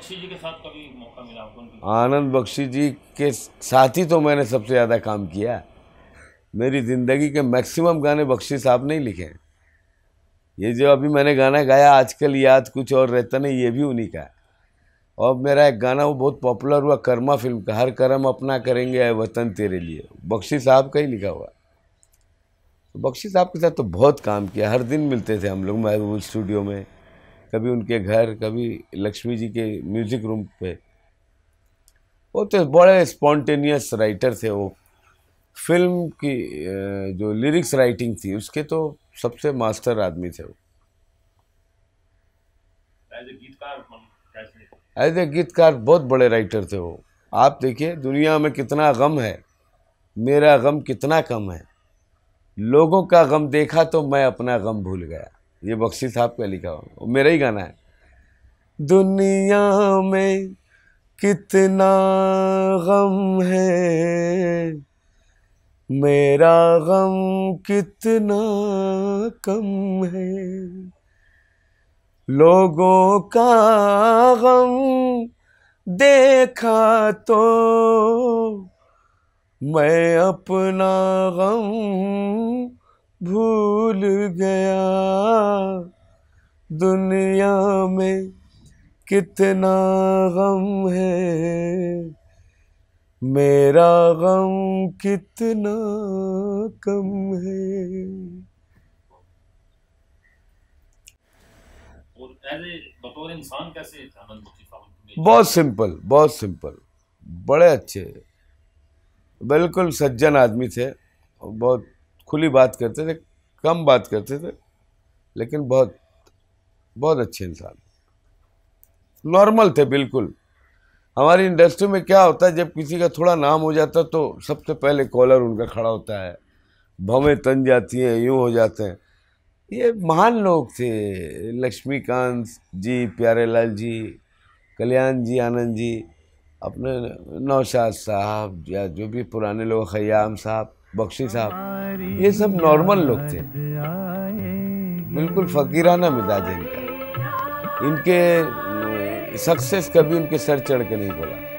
बख्शी जी के साथ कभी मौका मिला आपको आनंद बख्शी जी के साथ ही तो मैंने सबसे ज़्यादा काम किया मेरी ज़िंदगी के मैक्सिमम गाने बख्शी साहब ने ही लिखे हैं ये जो अभी मैंने गाना गाया आजकल याद कुछ और रहता नहीं ये भी उन्हीं का है और मेरा एक गाना वो बहुत पॉपुलर हुआ कर्मा फिल्म का हर कर्म अपना करेंगे है वतन तेरे लिए बख्शी साहब का ही लिखा हुआ तो बख्शी साहब के साथ तो बहुत काम किया हर दिन मिलते थे हम लोग महबूब स्टूडियो में कभी उनके घर कभी लक्ष्मी जी के म्यूज़िक रूम पे वो तो बड़े स्पॉन्टेनियस राइटर थे वो फिल्म की जो लिरिक्स राइटिंग थी उसके तो सबसे मास्टर आदमी थे वो एज ए गीतकार बहुत बड़े राइटर थे वो आप देखिए दुनिया में कितना गम है मेरा गम कितना कम है लोगों का गम देखा तो मैं अपना गम भूल गया ये बख्शी साहब का लिखा हुआ मेरा ही गाना है दुनिया में कितना गम है मेरा गम कितना कम है लोगों का गम देखा तो मैं अपना गम भूल गया दुनिया में कितना गम है मेरा गम कितना कम है बहुत सिंपल बहुत सिंपल बड़े अच्छे बिल्कुल सज्जन आदमी थे और बहुत खुली बात करते थे कम बात करते थे लेकिन बहुत बहुत अच्छे इंसान नॉर्मल थे बिल्कुल हमारी इंडस्ट्री में क्या होता है जब किसी का थोड़ा नाम हो जाता तो सबसे पहले कॉलर उनका खड़ा होता है भवें तन जाती हैं यूँ हो जाते हैं ये महान लोग थे लक्ष्मीकांत जी प्यारे लाल जी कल्याण जी आनंद जी अपने नौशाद साहब या जो भी पुराने लोग खयाम साहब बख्शी साहब ये सब नॉर्मल लोग थे बिल्कुल फकीराना मिजाज इनका इनके सक्सेस कभी उनके सर चढ़ के नहीं बोला